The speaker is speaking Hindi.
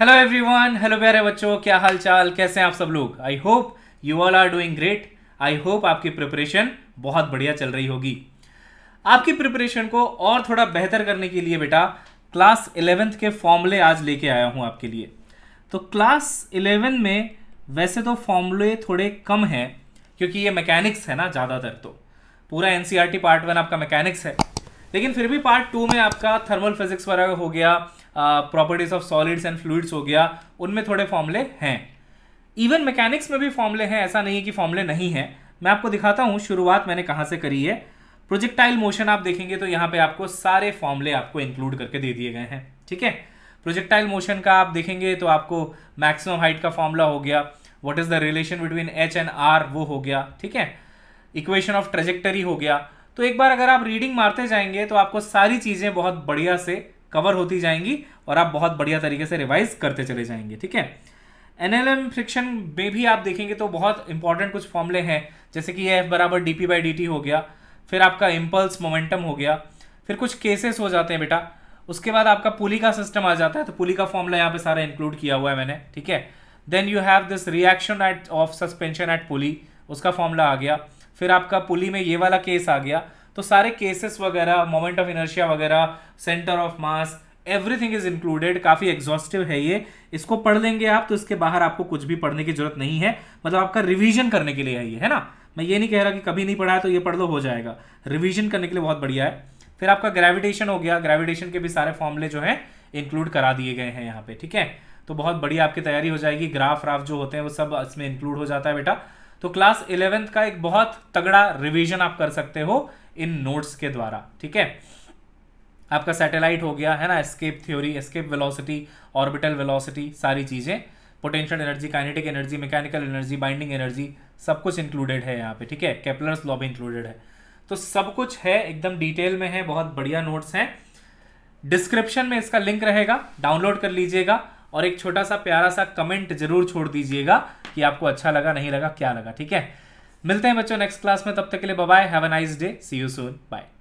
हेलो एवरीवन हेलो प्यारे बच्चों क्या हाल चाल कैसे हैं आप सब लोग I hope you all are doing great I hope आपकी प्रिपरेशन बहुत बढ़िया चल रही होगी आपकी प्रिपरेशन को और थोड़ा बेहतर करने के लिए बेटा क्लास इलेवेंथ के फॉर्मूले आज लेके आया हूँ आपके लिए तो क्लास इलेवन में वैसे तो फॉर्मूले थोड़े कम हैं क्योंकि ये मैकेनिक्स है ना ज़्यादातर तो पूरा एन पार्ट वन आपका मैकेनिक्स है लेकिन फिर भी पार्ट टू में आपका थर्मल फिजिक्स वगैरह हो गया properties of solids and fluids हो गया उनमें थोड़े फॉर्मूले हैं इवन मैकेनिक्स में भी फॉर्मूले हैं ऐसा नहीं है कि फॉर्मूले नहीं है मैं आपको दिखाता हूँ शुरुआत मैंने कहाँ से करी है प्रोजेक्टाइल मोशन आप देखेंगे तो यहाँ पे आपको सारे फॉर्मूले आपको इंक्लूड करके दे दिए गए हैं ठीक है प्रोजेक्टाइल मोशन का आप देखेंगे तो आपको मैक्सिमम हाइट का फॉर्मूला हो गया what is the relation between H and R वो हो गया ठीक है इक्वेशन ऑफ ट्रेजेक्टरी हो गया तो एक बार अगर आप रीडिंग मारते जाएंगे तो आपको सारी चीज़ें बहुत बढ़िया से कवर होती जाएंगी और आप बहुत बढ़िया तरीके से रिवाइज करते चले जाएंगे ठीक है एन एल एम फ्रिक्शन में भी आप देखेंगे तो बहुत इंपॉर्टेंट कुछ फॉर्मुले हैं जैसे कि एफ बराबर D P by D T हो गया फिर आपका इम्पल्स मोमेंटम हो गया फिर कुछ केसेस हो जाते हैं बेटा उसके बाद आपका पुली का सिस्टम आ जाता है तो पुली का फॉर्मूला यहाँ पे सारा इंक्लूड किया हुआ है मैंने ठीक है then you have this reaction at of suspension at pulley उसका फॉर्मूला आ गया फिर आपका पुली में ये वाला केस आ गया तो सारे केसेस वगैरह मोमेंट ऑफ इनर्शिया वगैरह centre of mass everything is included काफी एग्जॉस्टिव है ये इसको पढ़ लेंगे आप तो इसके बाहर आपको कुछ भी पढ़ने की जरूरत नहीं है मतलब आपका रिविजन करने के लिए है ये है ना मैं ये नहीं कह रहा कि कभी नहीं पढ़ा है तो ये पढ़ लो हो जाएगा रिविजन करने के लिए बहुत बढ़िया है फिर आपका ग्रेविटेशन हो गया ग्रेविटेशन के भी सारे फॉर्मले जो है इंक्लूड करा दिए गए हैं यहाँ पे ठीक है तो बहुत बढ़िया आपकी तैयारी हो जाएगी ग्राफ राफ जो होते हैं वो सब इसमें इंक्लूड हो जाता है बेटा तो क्लास इलेवेंथ का एक बहुत तगड़ा रिवीजन आप कर सकते हो इन नोट्स के द्वारा ठीक है आपका सैटेलाइट हो गया है ना escape theory escape velocity orbital velocity सारी चीज़ें potential energy kinetic energy mechanical energy binding energy सब कुछ इंक्लूडेड है यहाँ पे ठीक है कैपलर्स लॉ भी इंक्लूडेड है तो सब कुछ है एकदम डिटेल में है बहुत बढ़िया नोट्स हैं डिस्क्रिप्शन में इसका लिंक रहेगा डाउनलोड कर लीजिएगा और एक छोटा सा प्यारा सा कमेंट जरूर छोड़ दीजिएगा कि आपको अच्छा लगा नहीं लगा क्या लगा ठीक है मिलते हैं बच्चों नेक्स्ट क्लास में तब तक के लिए bye have a nice day see you soon bye